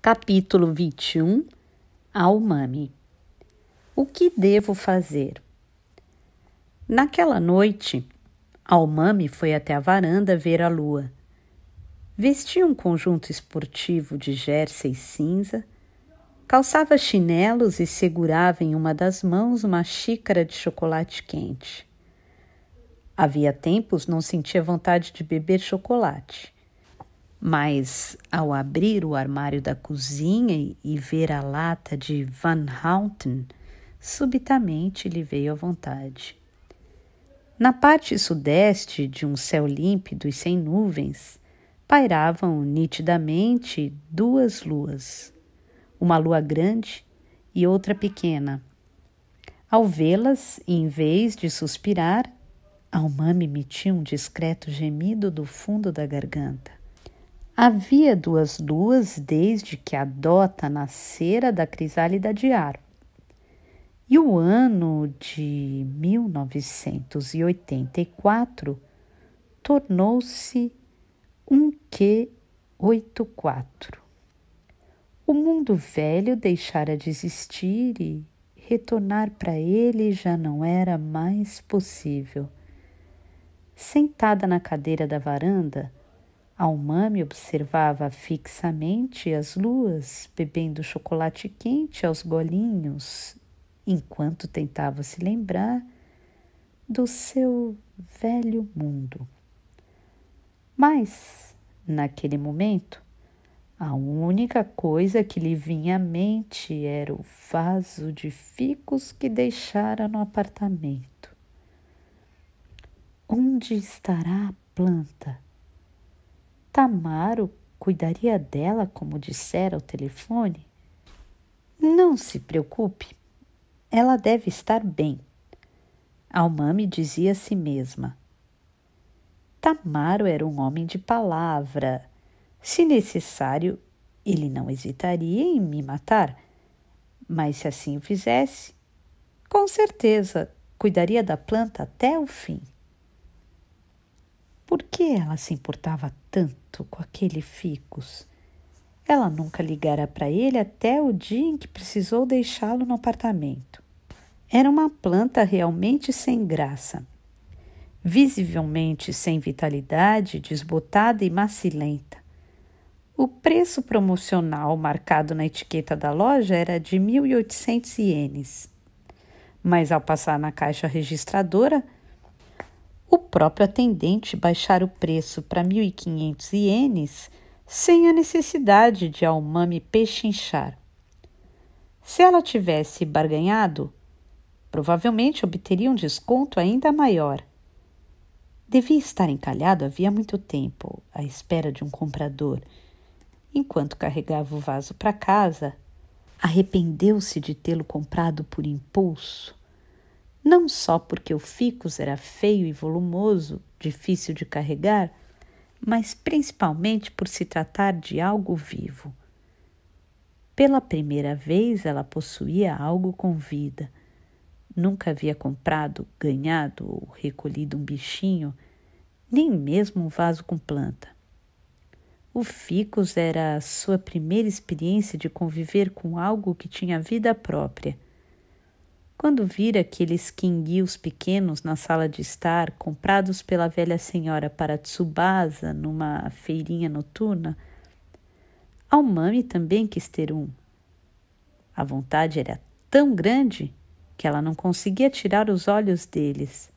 Capítulo 21 Almami O que devo fazer? Naquela noite, Almami foi até a varanda ver a lua. Vestia um conjunto esportivo de jersey cinza, calçava chinelos e segurava em uma das mãos uma xícara de chocolate quente. Havia tempos não sentia vontade de beber chocolate mas ao abrir o armário da cozinha e ver a lata de Van Houten, subitamente lhe veio à vontade. Na parte sudeste de um céu límpido e sem nuvens, pairavam nitidamente duas luas, uma lua grande e outra pequena. Ao vê-las, em vez de suspirar, Almame emitiu um discreto gemido do fundo da garganta. Havia duas luas desde que a dota nascera da crisálida de ar. E o ano de 1984 tornou se um 1Q84. O mundo velho deixara de existir e retornar para ele já não era mais possível. Sentada na cadeira da varanda, Almã observava fixamente as luas, bebendo chocolate quente aos golinhos, enquanto tentava se lembrar do seu velho mundo. Mas, naquele momento, a única coisa que lhe vinha à mente era o vaso de ficos que deixara no apartamento. Onde estará a planta? Tamaro cuidaria dela como dissera ao telefone? Não se preocupe, ela deve estar bem. Almame dizia a si mesma. Tamaro era um homem de palavra. Se necessário, ele não hesitaria em me matar. Mas se assim o fizesse, com certeza cuidaria da planta até o fim que ela se importava tanto com aquele ficus? Ela nunca ligara para ele até o dia em que precisou deixá-lo no apartamento. Era uma planta realmente sem graça, visivelmente sem vitalidade, desbotada e macilenta. O preço promocional marcado na etiqueta da loja era de 1.800 ienes. Mas ao passar na caixa registradora, o próprio atendente baixar o preço para 1.500 ienes sem a necessidade de Almame pechinchar. Se ela tivesse barganhado, provavelmente obteria um desconto ainda maior. Devia estar encalhado havia muito tempo, à espera de um comprador. Enquanto carregava o vaso para casa, arrependeu-se de tê-lo comprado por impulso não só porque o ficus era feio e volumoso, difícil de carregar, mas principalmente por se tratar de algo vivo. Pela primeira vez ela possuía algo com vida. Nunca havia comprado, ganhado ou recolhido um bichinho, nem mesmo um vaso com planta. O ficus era a sua primeira experiência de conviver com algo que tinha vida própria quando vira aqueles quinguios pequenos na sala de estar, comprados pela velha senhora para Tsubasa numa feirinha noturna, Almami também quis ter um. A vontade era tão grande que ela não conseguia tirar os olhos deles.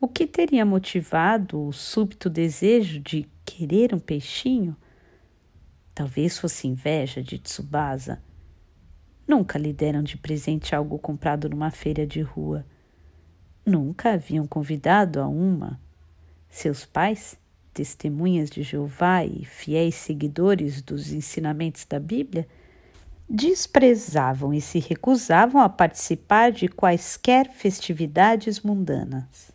O que teria motivado o súbito desejo de querer um peixinho? Talvez fosse inveja de Tsubasa Nunca lhe deram de presente algo comprado numa feira de rua. Nunca haviam convidado a uma. Seus pais, testemunhas de Jeová e fiéis seguidores dos ensinamentos da Bíblia, desprezavam e se recusavam a participar de quaisquer festividades mundanas.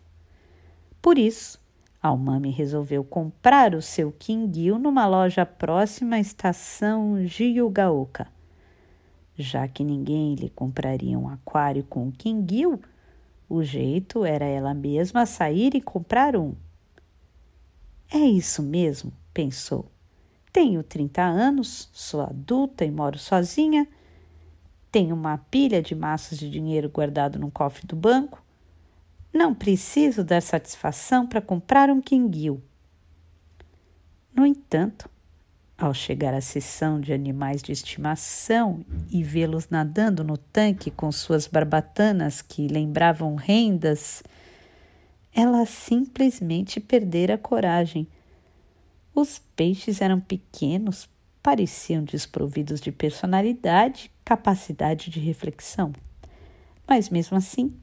Por isso, Almame resolveu comprar o seu quinguil numa loja próxima à estação Jiugaoka já que ninguém lhe compraria um aquário com quinguil, o jeito era ela mesma sair e comprar um. É isso mesmo, pensou. Tenho 30 anos, sou adulta e moro sozinha. Tenho uma pilha de maços de dinheiro guardado num cofre do banco. Não preciso dar satisfação para comprar um quinguil. No entanto, ao chegar à seção de animais de estimação e vê-los nadando no tanque com suas barbatanas que lembravam rendas, ela simplesmente perdera a coragem. Os peixes eram pequenos, pareciam desprovidos de personalidade, capacidade de reflexão. Mas mesmo assim,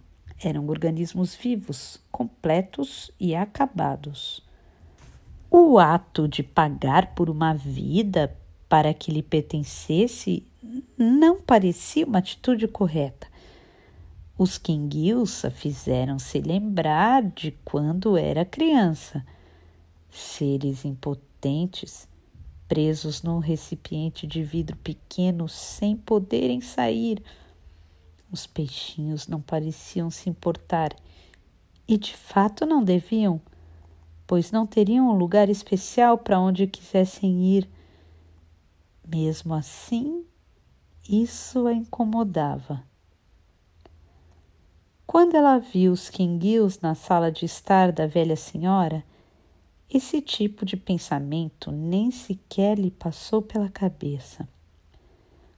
eram organismos vivos, completos e acabados. O ato de pagar por uma vida para que lhe pertencesse não parecia uma atitude correta. Os Kinguilsa fizeram-se lembrar de quando era criança. Seres impotentes, presos num recipiente de vidro pequeno sem poderem sair. Os peixinhos não pareciam se importar e de fato não deviam pois não teriam um lugar especial para onde quisessem ir. Mesmo assim, isso a incomodava. Quando ela viu os quinguios na sala de estar da velha senhora, esse tipo de pensamento nem sequer lhe passou pela cabeça.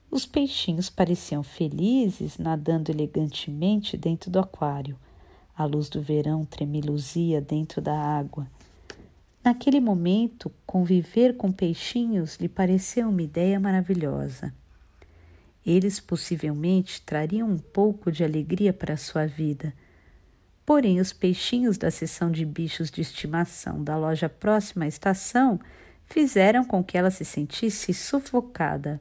Os peixinhos pareciam felizes nadando elegantemente dentro do aquário. A luz do verão tremeluzia dentro da água. Naquele momento, conviver com peixinhos lhe pareceu uma ideia maravilhosa. Eles possivelmente trariam um pouco de alegria para sua vida. Porém, os peixinhos da seção de bichos de estimação da loja próxima à estação fizeram com que ela se sentisse sufocada.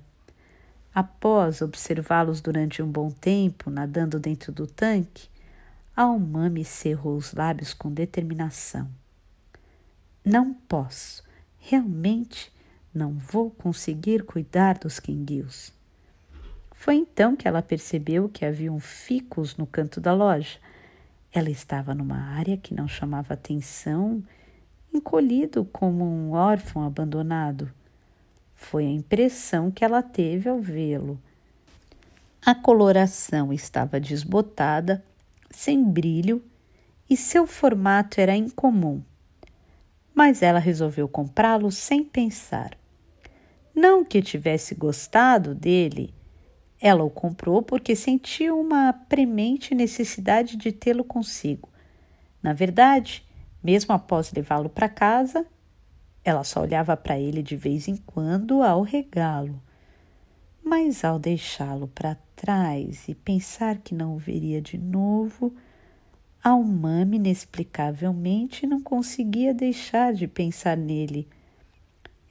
Após observá-los durante um bom tempo nadando dentro do tanque, a Umami cerrou os lábios com determinação. Não posso, realmente não vou conseguir cuidar dos quenguios. Foi então que ela percebeu que haviam ficos no canto da loja. Ela estava numa área que não chamava atenção, encolhido como um órfão abandonado. Foi a impressão que ela teve ao vê-lo. A coloração estava desbotada, sem brilho, e seu formato era incomum mas ela resolveu comprá-lo sem pensar. Não que tivesse gostado dele, ela o comprou porque sentiu uma premente necessidade de tê-lo consigo. Na verdade, mesmo após levá-lo para casa, ela só olhava para ele de vez em quando ao regá-lo. Mas ao deixá-lo para trás e pensar que não o veria de novo, Almame inexplicavelmente não conseguia deixar de pensar nele.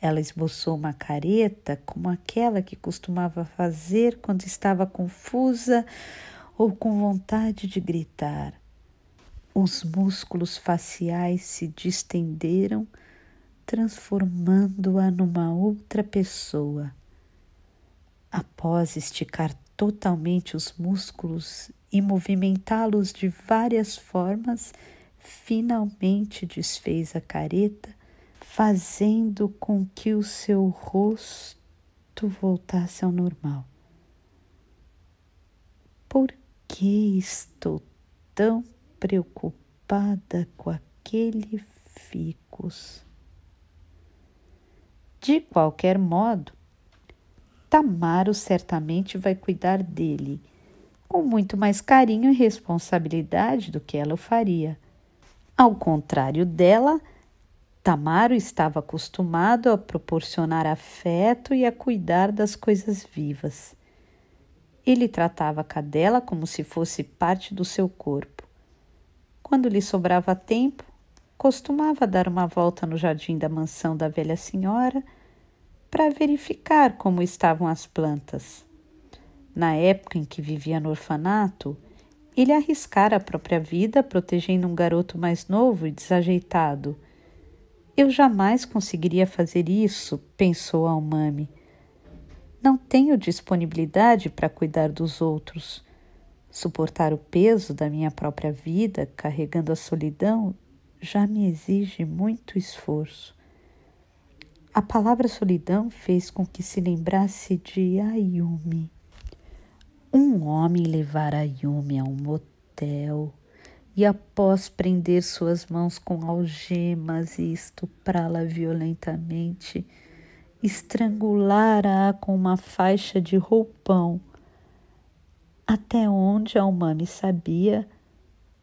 Ela esboçou uma careta como aquela que costumava fazer quando estava confusa ou com vontade de gritar. Os músculos faciais se distenderam, transformando-a numa outra pessoa. Após esticar totalmente os músculos e movimentá-los de várias formas, finalmente desfez a careta, fazendo com que o seu rosto voltasse ao normal. Por que estou tão preocupada com aquele ficus? De qualquer modo, Tamaro certamente vai cuidar dele com muito mais carinho e responsabilidade do que ela o faria. Ao contrário dela, Tamaro estava acostumado a proporcionar afeto e a cuidar das coisas vivas. Ele tratava a cadela como se fosse parte do seu corpo. Quando lhe sobrava tempo, costumava dar uma volta no jardim da mansão da velha senhora para verificar como estavam as plantas. Na época em que vivia no orfanato, ele arriscara a própria vida protegendo um garoto mais novo e desajeitado. Eu jamais conseguiria fazer isso, pensou Almame. Não tenho disponibilidade para cuidar dos outros. Suportar o peso da minha própria vida, carregando a solidão, já me exige muito esforço. A palavra solidão fez com que se lembrasse de Ayumi. Um homem levara Yumi a um motel e, após prender suas mãos com algemas e estuprá-la violentamente, estrangulara-a com uma faixa de roupão. Até onde a Umami sabia,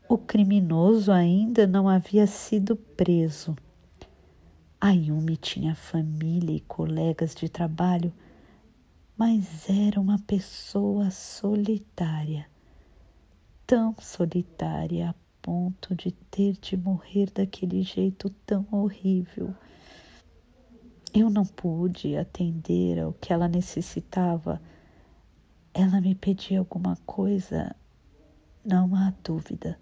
o criminoso ainda não havia sido preso. Yume tinha família e colegas de trabalho mas era uma pessoa solitária, tão solitária a ponto de ter de morrer daquele jeito tão horrível. Eu não pude atender ao que ela necessitava. Ela me pedia alguma coisa, não há dúvida,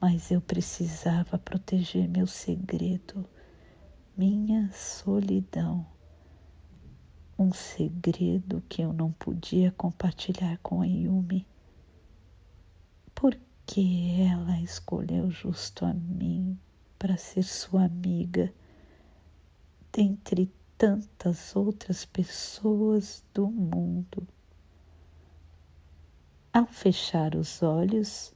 mas eu precisava proteger meu segredo, minha solidão um segredo que eu não podia compartilhar com a Yumi. Porque ela escolheu justo a mim para ser sua amiga, dentre tantas outras pessoas do mundo. Ao fechar os olhos,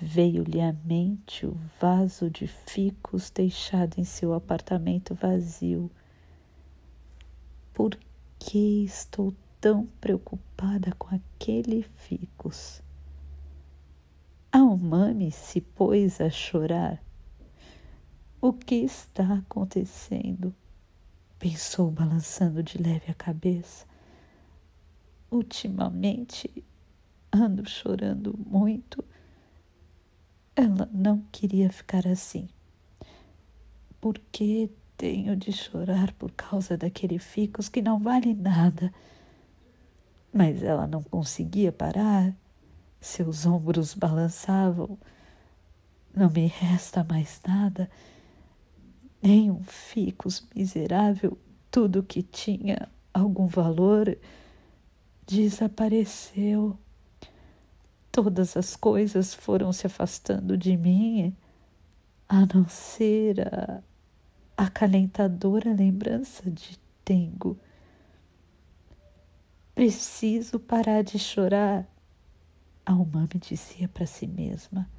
veio-lhe à mente o vaso de ficus deixado em seu apartamento vazio por que estou tão preocupada com aquele ficus? Almame se pôs a chorar. O que está acontecendo? Pensou, balançando de leve a cabeça. Ultimamente ando chorando muito. Ela não queria ficar assim. Por que tenho de chorar por causa daquele ficus que não vale nada. Mas ela não conseguia parar, seus ombros balançavam. Não me resta mais nada, nem um ficus miserável, tudo que tinha algum valor desapareceu. Todas as coisas foram se afastando de mim, a não ser a acalentadora lembrança de Tengo. Preciso parar de chorar, a mãe me dizia para si mesma.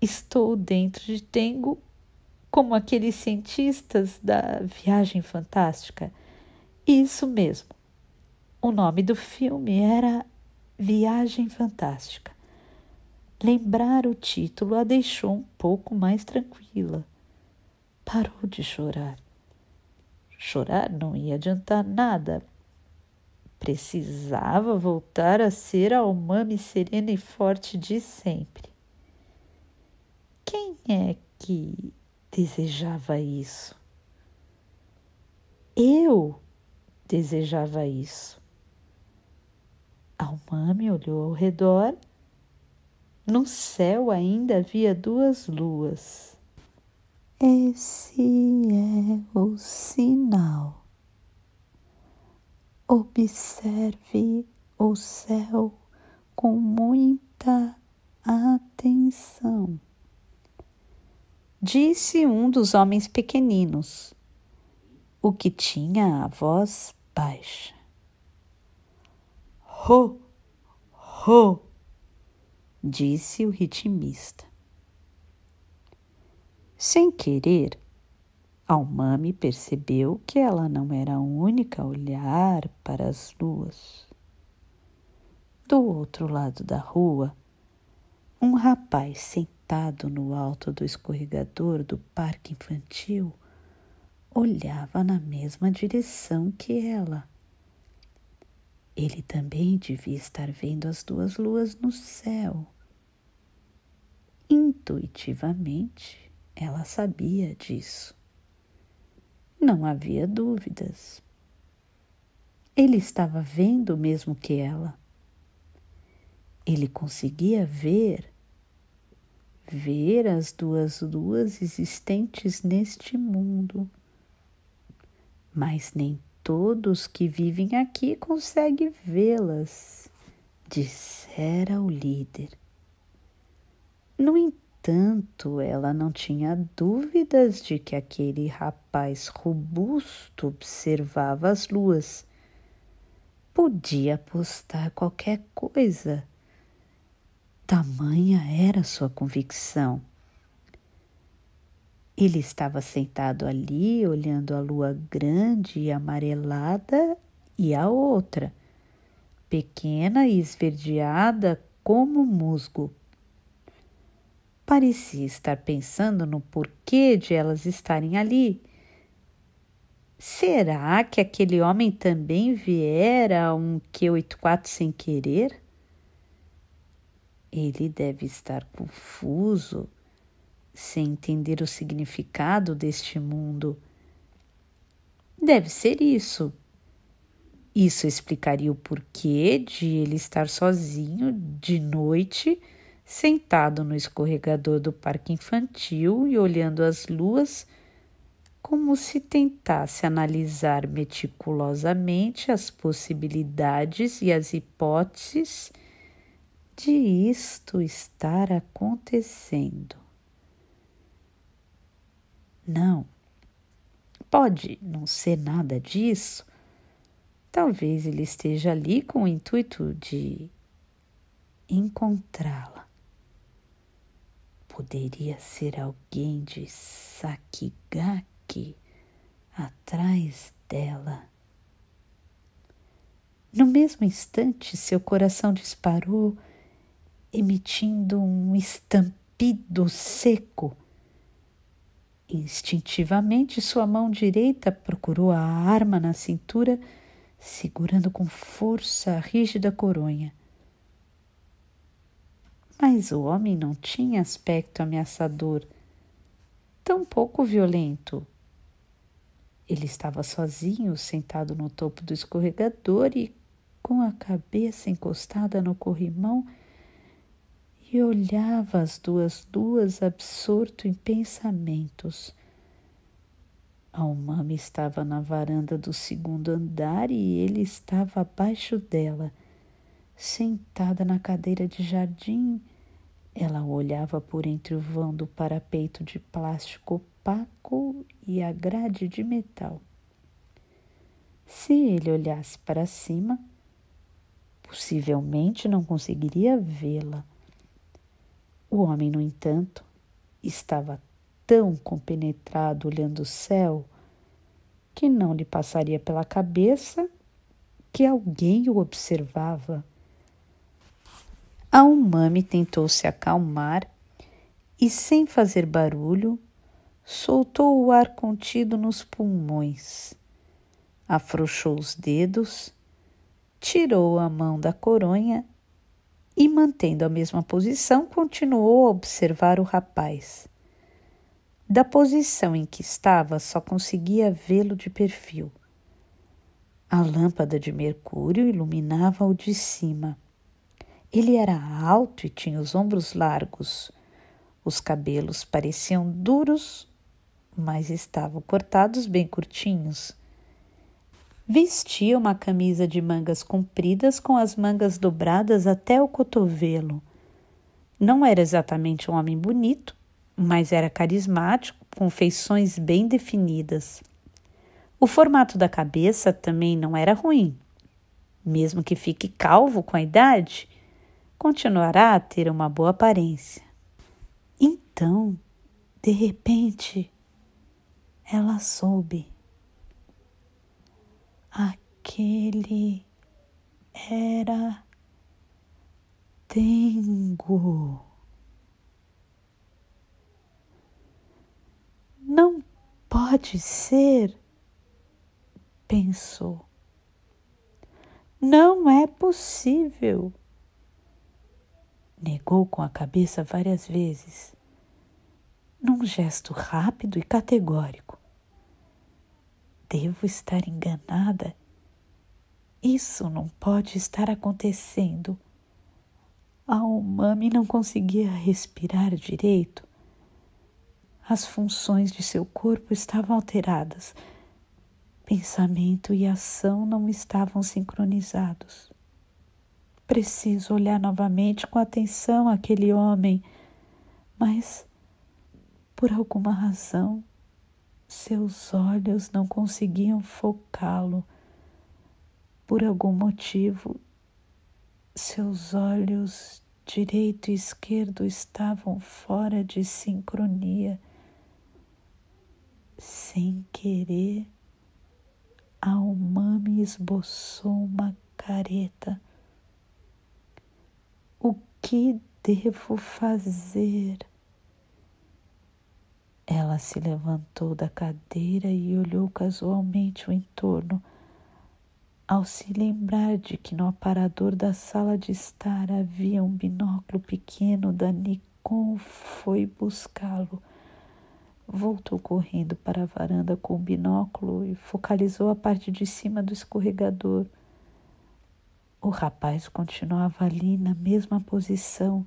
Estou dentro de Tengo como aqueles cientistas da viagem fantástica. Isso mesmo. O nome do filme era Viagem Fantástica. Lembrar o título a deixou um pouco mais tranquila parou de chorar. Chorar não ia adiantar nada. Precisava voltar a ser a Omami serena e forte de sempre. Quem é que desejava isso? Eu desejava isso. A Omami olhou ao redor. No céu ainda havia duas luas. Esse é o sinal. Observe o céu com muita atenção. Disse um dos homens pequeninos, o que tinha a voz baixa. Ro, ro, disse o ritmista. Sem querer, Almame percebeu que ela não era a única a olhar para as duas. Do outro lado da rua, um rapaz sentado no alto do escorregador do parque infantil olhava na mesma direção que ela. Ele também devia estar vendo as duas luas no céu. Intuitivamente, ela sabia disso. Não havia dúvidas. Ele estava vendo o mesmo que ela. Ele conseguia ver, ver as duas luas existentes neste mundo. Mas nem todos que vivem aqui conseguem vê-las, dissera o líder. No entanto, entanto, ela não tinha dúvidas de que aquele rapaz robusto observava as luas. Podia apostar qualquer coisa. Tamanha era sua convicção. Ele estava sentado ali, olhando a lua grande e amarelada e a outra, pequena e esverdeada como musgo parecia estar pensando no porquê de elas estarem ali. Será que aquele homem também viera um Q84 sem querer? Ele deve estar confuso, sem entender o significado deste mundo. Deve ser isso. Isso explicaria o porquê de ele estar sozinho de noite sentado no escorregador do parque infantil e olhando as luas, como se tentasse analisar meticulosamente as possibilidades e as hipóteses de isto estar acontecendo. Não, pode não ser nada disso. Talvez ele esteja ali com o intuito de encontrá-la. Poderia ser alguém de Sakigaki atrás dela. No mesmo instante, seu coração disparou, emitindo um estampido seco. Instintivamente, sua mão direita procurou a arma na cintura, segurando com força a rígida coronha mas o homem não tinha aspecto ameaçador, tampouco violento. Ele estava sozinho, sentado no topo do escorregador e com a cabeça encostada no corrimão e olhava as duas luas absorto em pensamentos. A umami estava na varanda do segundo andar e ele estava abaixo dela – sentada na cadeira de jardim. Ela olhava por entre o vão do parapeito de plástico opaco e a grade de metal. Se ele olhasse para cima, possivelmente não conseguiria vê-la. O homem, no entanto, estava tão compenetrado olhando o céu que não lhe passaria pela cabeça que alguém o observava. A umami tentou se acalmar e, sem fazer barulho, soltou o ar contido nos pulmões, afrouxou os dedos, tirou a mão da coronha e, mantendo a mesma posição, continuou a observar o rapaz. Da posição em que estava, só conseguia vê-lo de perfil. A lâmpada de Mercúrio iluminava-o de cima. Ele era alto e tinha os ombros largos. Os cabelos pareciam duros, mas estavam cortados bem curtinhos. Vestia uma camisa de mangas compridas com as mangas dobradas até o cotovelo. Não era exatamente um homem bonito, mas era carismático, com feições bem definidas. O formato da cabeça também não era ruim. Mesmo que fique calvo com a idade, continuará a ter uma boa aparência. Então, de repente, ela soube. Aquele era Tengo. Não pode ser, pensou. Não é possível. Negou com a cabeça várias vezes, num gesto rápido e categórico. Devo estar enganada? Isso não pode estar acontecendo. A umami não conseguia respirar direito. As funções de seu corpo estavam alteradas. Pensamento e ação não estavam sincronizados. Preciso olhar novamente com atenção aquele homem, mas por alguma razão seus olhos não conseguiam focá-lo. Por algum motivo, seus olhos direito e esquerdo estavam fora de sincronia. Sem querer, a Umami esboçou uma careta que devo fazer? Ela se levantou da cadeira e olhou casualmente o entorno, ao se lembrar de que no aparador da sala de estar havia um binóculo pequeno da Nikon, foi buscá-lo. Voltou correndo para a varanda com o binóculo e focalizou a parte de cima do escorregador. O rapaz continuava ali na mesma posição.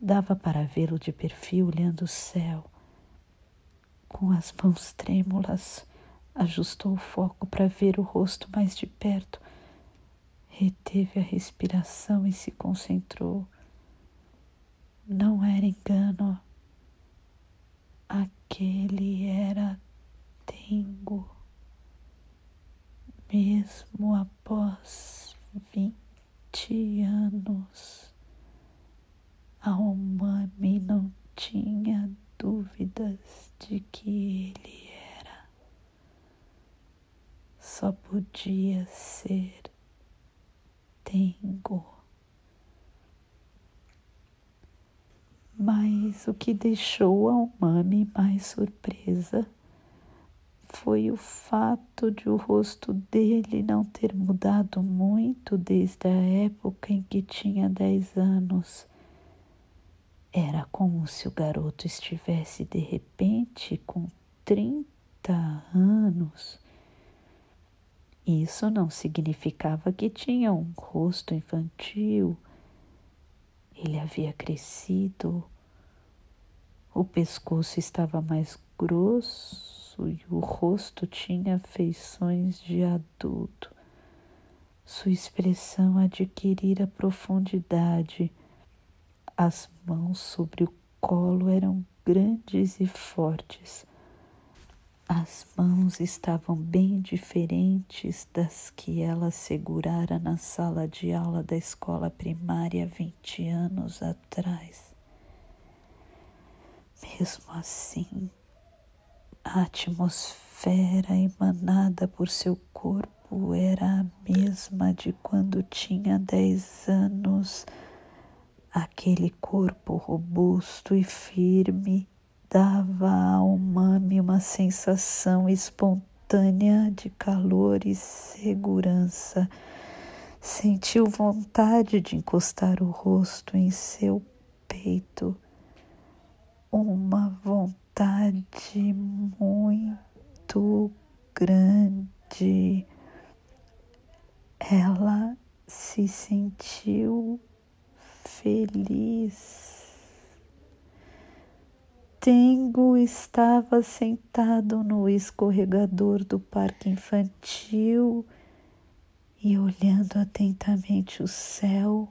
Dava para vê-lo de perfil olhando o céu. Com as mãos trêmulas, ajustou o foco para ver o rosto mais de perto. Reteve a respiração e se concentrou. Não era engano. Aquele era Tengo, mesmo após 20 anos. A Omami não tinha dúvidas de que ele era. Só podia ser Tengo. Mas o que deixou a Omami mais surpresa foi o fato de o rosto dele não ter mudado muito desde a época em que tinha dez anos. Era como se o garoto estivesse de repente com trinta anos. Isso não significava que tinha um rosto infantil. Ele havia crescido, o pescoço estava mais grosso e o rosto tinha feições de adulto. Sua expressão adquirira profundidade. As mãos sobre o colo eram grandes e fortes. As mãos estavam bem diferentes das que ela segurara na sala de aula da escola primária vinte anos atrás. Mesmo assim, a atmosfera emanada por seu corpo era a mesma de quando tinha dez anos. Aquele corpo robusto e firme dava ao mame uma sensação espontânea de calor e segurança. Sentiu vontade de encostar o rosto em seu peito, uma vontade vontade muito grande. Ela se sentiu feliz. Tengo estava sentado no escorregador do parque infantil e olhando atentamente o céu,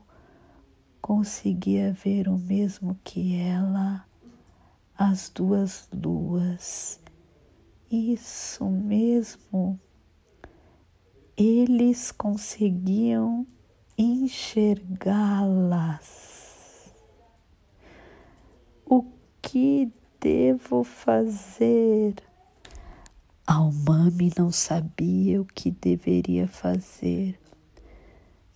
conseguia ver o mesmo que ela as duas luas. Isso mesmo. Eles conseguiam enxergá-las. O que devo fazer? Almami não sabia o que deveria fazer.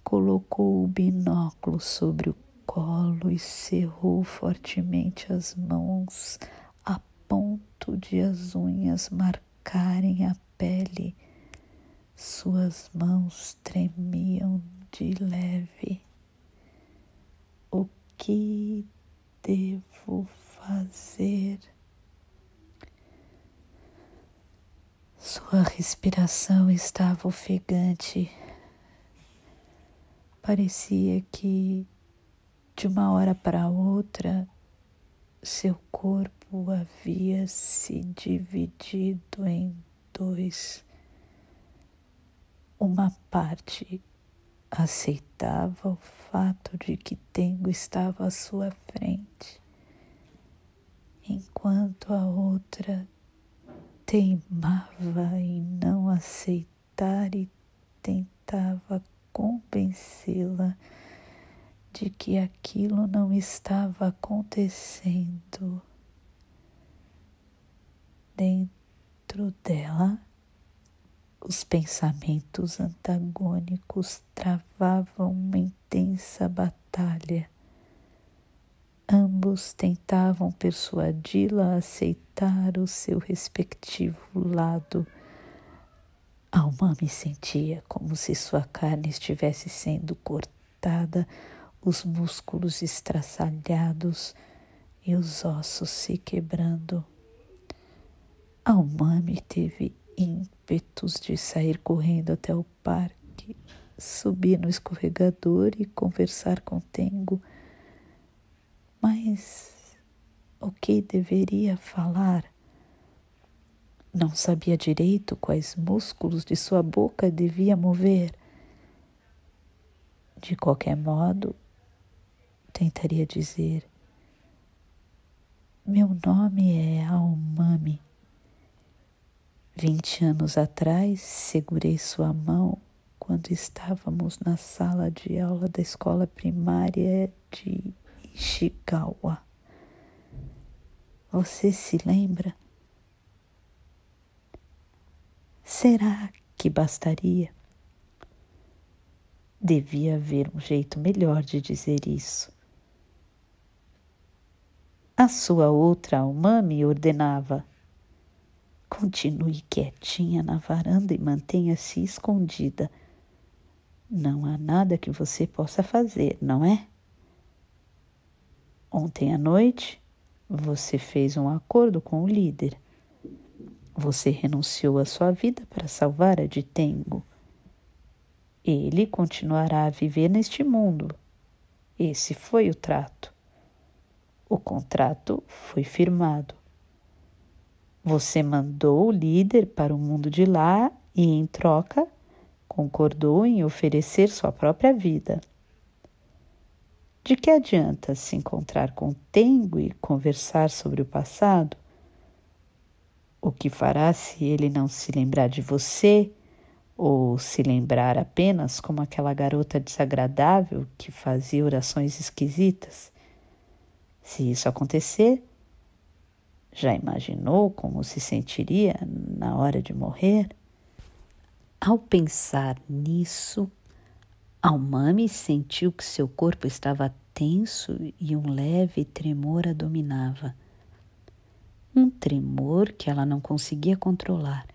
Colocou o binóculo sobre o colo e cerrou fortemente as mãos a ponto de as unhas marcarem a pele. Suas mãos tremiam de leve. O que devo fazer? Sua respiração estava ofegante. Parecia que de uma hora para outra, seu corpo havia se dividido em dois. Uma parte aceitava o fato de que Tengo estava à sua frente, enquanto a outra teimava em não aceitar e tentava convencê-la de que aquilo não estava acontecendo dentro dela. Os pensamentos antagônicos travavam uma intensa batalha. Ambos tentavam persuadi-la a aceitar o seu respectivo lado. A Alma me sentia como se sua carne estivesse sendo cortada os músculos estraçalhados e os ossos se quebrando. umami teve ímpetos de sair correndo até o parque, subir no escorregador e conversar com Tengo. Mas o que deveria falar? Não sabia direito quais músculos de sua boca devia mover. De qualquer modo, tentaria dizer: Meu nome é Almami. Vinte anos atrás, segurei sua mão quando estávamos na sala de aula da escola primária de Ishigawa. Você se lembra? Será que bastaria? Devia haver um jeito melhor de dizer isso. A sua outra alma me ordenava: continue quietinha na varanda e mantenha-se escondida. Não há nada que você possa fazer, não é? Ontem à noite, você fez um acordo com o líder. Você renunciou à sua vida para salvar a de Tengo. Ele continuará a viver neste mundo. Esse foi o trato. O contrato foi firmado. Você mandou o líder para o mundo de lá e, em troca, concordou em oferecer sua própria vida. De que adianta se encontrar com Tengo e conversar sobre o passado? O que fará se ele não se lembrar de você ou se lembrar apenas como aquela garota desagradável que fazia orações esquisitas? Se isso acontecer, já imaginou como se sentiria na hora de morrer? Ao pensar nisso, Almami sentiu que seu corpo estava tenso e um leve tremor a dominava. Um tremor que ela não conseguia controlar.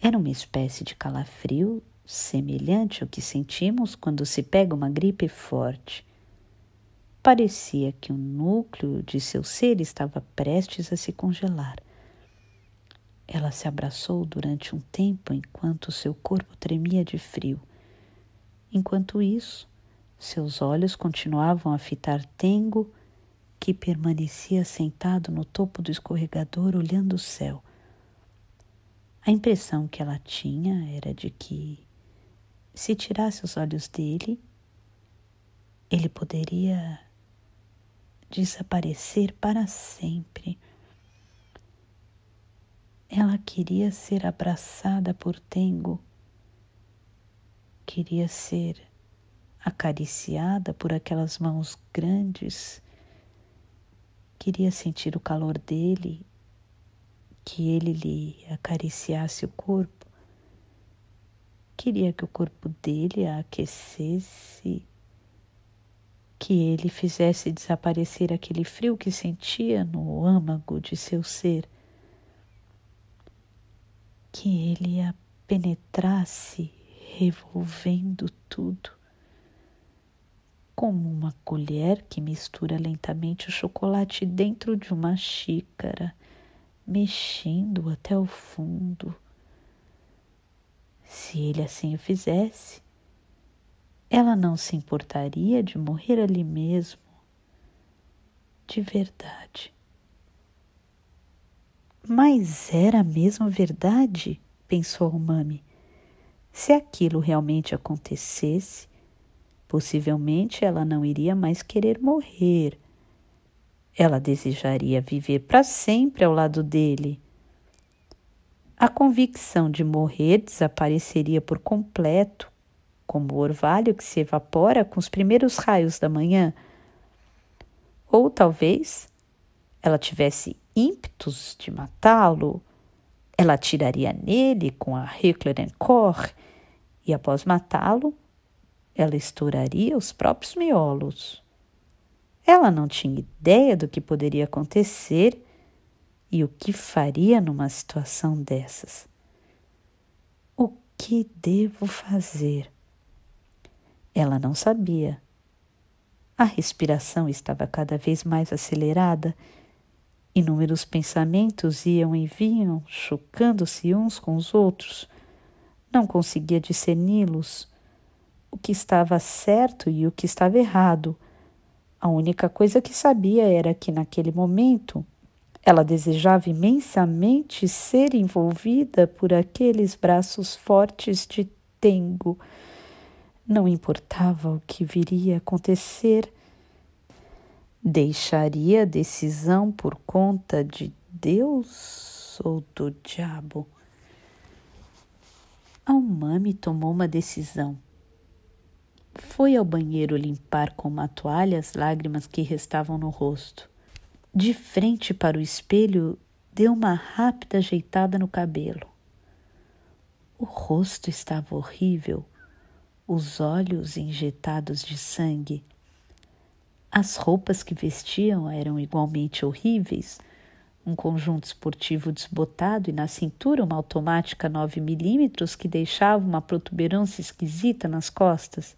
Era uma espécie de calafrio semelhante ao que sentimos quando se pega uma gripe forte. Parecia que o núcleo de seu ser estava prestes a se congelar. Ela se abraçou durante um tempo enquanto seu corpo tremia de frio. Enquanto isso, seus olhos continuavam a fitar Tengo, que permanecia sentado no topo do escorregador olhando o céu. A impressão que ela tinha era de que, se tirasse os olhos dele, ele poderia desaparecer para sempre. Ela queria ser abraçada por Tengo, queria ser acariciada por aquelas mãos grandes, queria sentir o calor dele, que ele lhe acariciasse o corpo, queria que o corpo dele a aquecesse que ele fizesse desaparecer aquele frio que sentia no âmago de seu ser, que ele a penetrasse revolvendo tudo, como uma colher que mistura lentamente o chocolate dentro de uma xícara, mexendo até o fundo. Se ele assim o fizesse, ela não se importaria de morrer ali mesmo, de verdade. Mas era mesmo verdade, pensou o Mami. Se aquilo realmente acontecesse, possivelmente ela não iria mais querer morrer. Ela desejaria viver para sempre ao lado dele. A convicção de morrer desapareceria por completo como o orvalho que se evapora com os primeiros raios da manhã. Ou talvez ela tivesse ímpetos de matá-lo. Ela atiraria nele com a cor e, após matá-lo, ela estouraria os próprios miolos. Ela não tinha ideia do que poderia acontecer e o que faria numa situação dessas. O que devo fazer? Ela não sabia. A respiração estava cada vez mais acelerada. Inúmeros pensamentos iam e vinham, chocando-se uns com os outros. Não conseguia discerni-los. O que estava certo e o que estava errado. A única coisa que sabia era que naquele momento ela desejava imensamente ser envolvida por aqueles braços fortes de Tengo não importava o que viria a acontecer, deixaria a decisão por conta de Deus ou do diabo. A Almami tomou uma decisão. Foi ao banheiro limpar com uma toalha as lágrimas que restavam no rosto. De frente para o espelho, deu uma rápida ajeitada no cabelo. O rosto estava horrível os olhos injetados de sangue. As roupas que vestiam eram igualmente horríveis, um conjunto esportivo desbotado e na cintura uma automática 9 milímetros que deixava uma protuberância esquisita nas costas.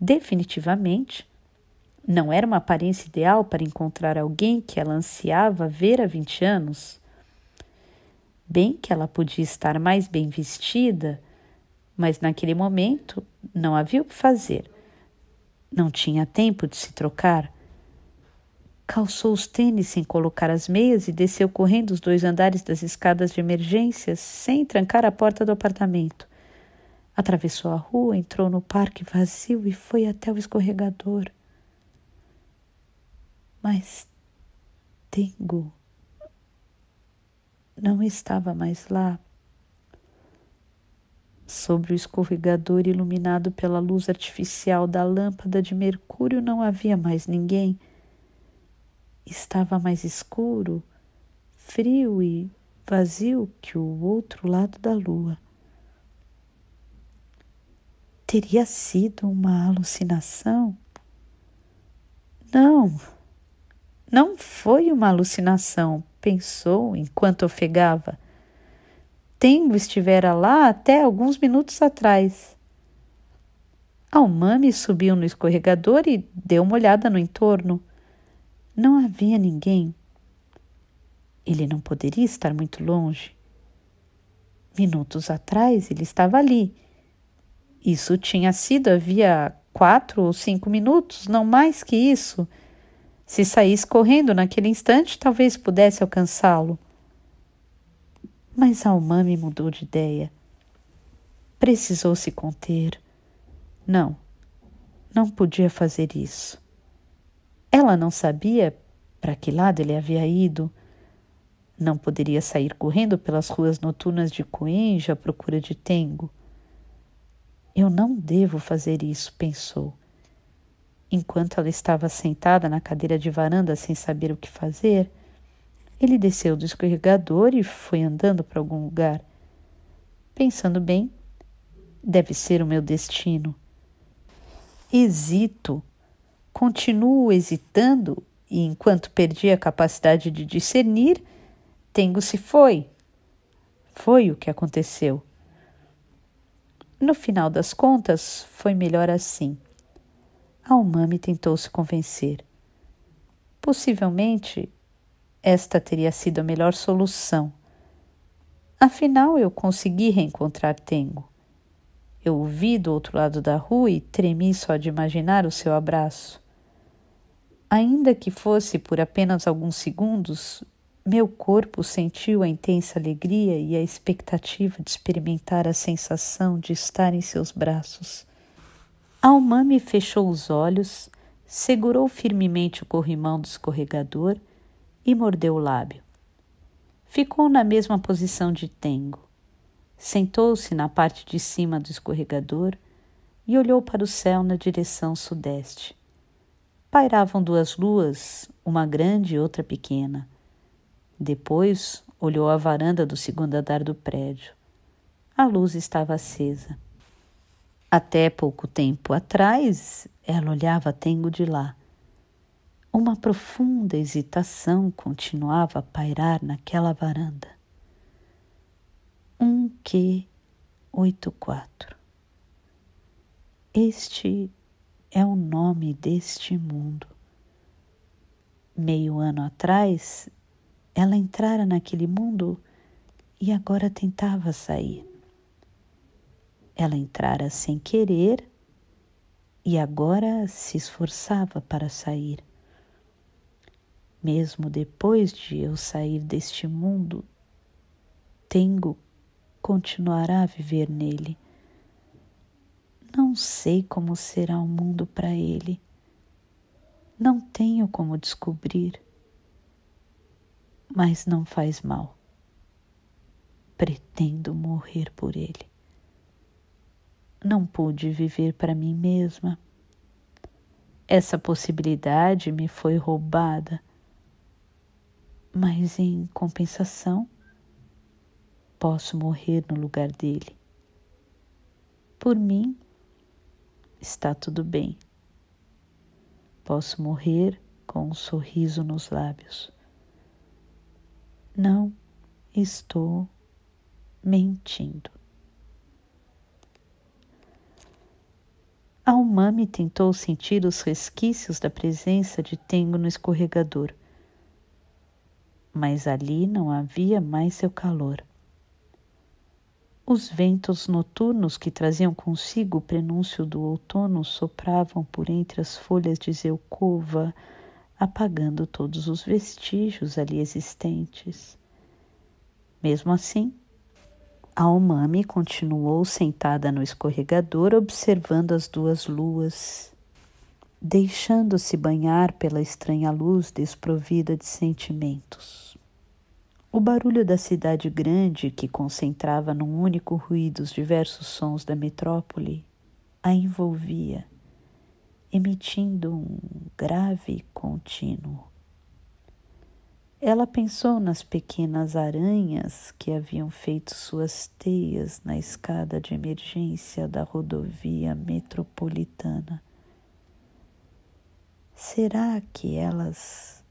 Definitivamente, não era uma aparência ideal para encontrar alguém que ela ansiava ver há 20 anos. Bem que ela podia estar mais bem vestida, mas naquele momento não havia o que fazer. Não tinha tempo de se trocar. Calçou os tênis sem colocar as meias e desceu correndo os dois andares das escadas de emergência sem trancar a porta do apartamento. Atravessou a rua, entrou no parque vazio e foi até o escorregador. Mas Tengo não estava mais lá Sobre o escorregador iluminado pela luz artificial da lâmpada de Mercúrio não havia mais ninguém. Estava mais escuro, frio e vazio que o outro lado da lua. Teria sido uma alucinação? Não, não foi uma alucinação, pensou enquanto ofegava. Tengo estivera lá até alguns minutos atrás. umami subiu no escorregador e deu uma olhada no entorno. Não havia ninguém. Ele não poderia estar muito longe. Minutos atrás ele estava ali. Isso tinha sido havia quatro ou cinco minutos, não mais que isso. Se saísse correndo naquele instante, talvez pudesse alcançá-lo. Mas a me mudou de ideia. Precisou se conter. Não, não podia fazer isso. Ela não sabia para que lado ele havia ido. Não poderia sair correndo pelas ruas noturnas de Coenja à procura de Tengo. Eu não devo fazer isso, pensou. Enquanto ela estava sentada na cadeira de varanda sem saber o que fazer, ele desceu do escorregador e foi andando para algum lugar. Pensando bem, deve ser o meu destino. Hesito, continuo hesitando e, enquanto perdi a capacidade de discernir, tenho se foi. Foi o que aconteceu. No final das contas, foi melhor assim. A Umami tentou se convencer. Possivelmente esta teria sido a melhor solução. Afinal, eu consegui reencontrar Tengo. Eu o vi do outro lado da rua e tremi só de imaginar o seu abraço. Ainda que fosse por apenas alguns segundos, meu corpo sentiu a intensa alegria e a expectativa de experimentar a sensação de estar em seus braços. Almame fechou os olhos, segurou firmemente o corrimão do escorregador e mordeu o lábio. Ficou na mesma posição de tengo. Sentou-se na parte de cima do escorregador e olhou para o céu na direção sudeste. Pairavam duas luas, uma grande e outra pequena. Depois olhou à varanda do segundo andar do prédio. A luz estava acesa. Até pouco tempo atrás, ela olhava Tengo de lá. Uma profunda hesitação continuava a pairar naquela varanda. 1Q84 Este é o nome deste mundo. Meio ano atrás, ela entrara naquele mundo e agora tentava sair. Ela entrara sem querer e agora se esforçava para sair. Mesmo depois de eu sair deste mundo, Tengo continuará a viver nele. Não sei como será o mundo para ele. Não tenho como descobrir. Mas não faz mal. Pretendo morrer por ele. Não pude viver para mim mesma. Essa possibilidade me foi roubada mas em compensação posso morrer no lugar dele. Por mim, está tudo bem. Posso morrer com um sorriso nos lábios. Não estou mentindo. A umami tentou sentir os resquícios da presença de Tengo no escorregador mas ali não havia mais seu calor. Os ventos noturnos que traziam consigo o prenúncio do outono sopravam por entre as folhas de zeucova, apagando todos os vestígios ali existentes. Mesmo assim, a Omami continuou sentada no escorregador, observando as duas luas deixando-se banhar pela estranha luz desprovida de sentimentos. O barulho da cidade grande, que concentrava num único ruído os diversos sons da metrópole, a envolvia, emitindo um grave contínuo. Ela pensou nas pequenas aranhas que haviam feito suas teias na escada de emergência da rodovia metropolitana Será que elas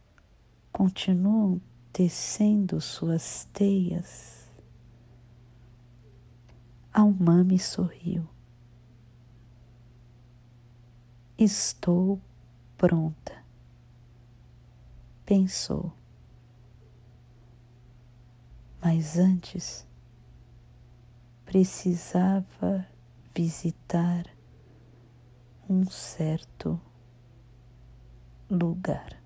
continuam tecendo suas teias? Almame sorriu. Estou pronta, pensou. Mas antes precisava visitar um certo lugar.